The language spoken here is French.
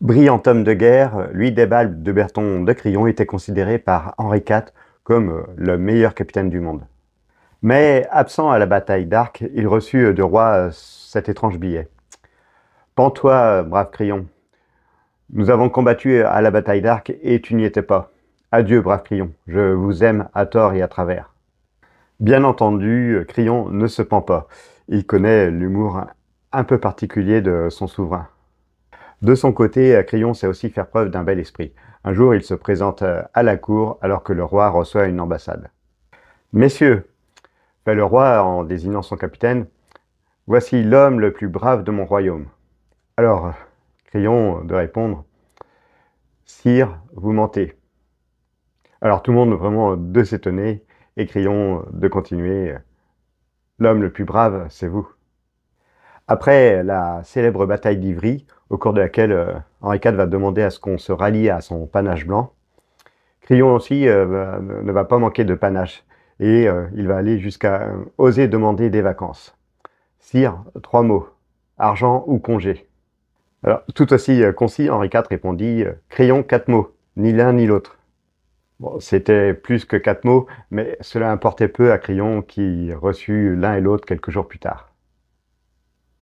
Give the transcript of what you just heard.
Brillant homme de guerre, Louis balles de Berton de Crillon était considéré par Henri IV comme euh, le meilleur capitaine du monde. Mais absent à la bataille d'Arc, il reçut euh, du roi euh, cet étrange billet. Pends-toi, brave Crillon. Nous avons combattu à la bataille d'Arc et tu n'y étais pas. Adieu, brave Crillon. Je vous aime à tort et à travers. Bien entendu, Crillon ne se pend pas. Il connaît l'humour un peu particulier de son souverain. De son côté, Crillon sait aussi faire preuve d'un bel esprit. Un jour, il se présente euh, à la cour alors que le roi reçoit une ambassade. Messieurs, fait le roi en désignant son capitaine, voici l'homme le plus brave de mon royaume. Alors, Crillon euh, de répondre, Sire, vous mentez. Alors tout le monde vraiment euh, de s'étonner et Crillon de continuer, L'homme le plus brave, c'est vous. Après la célèbre bataille d'Ivry, au cours de laquelle euh, Henri IV va demander à ce qu'on se rallie à son panache blanc, Crillon aussi euh, ne va pas manquer de panache et euh, il va aller jusqu'à oser demander des vacances. Sire, trois mots, argent ou congé. Alors, tout aussi concis, Henri IV répondit Crillon, quatre mots, ni l'un ni l'autre. c'était plus que quatre mots, mais cela importait peu à Crillon qui reçut l'un et l'autre quelques jours plus tard.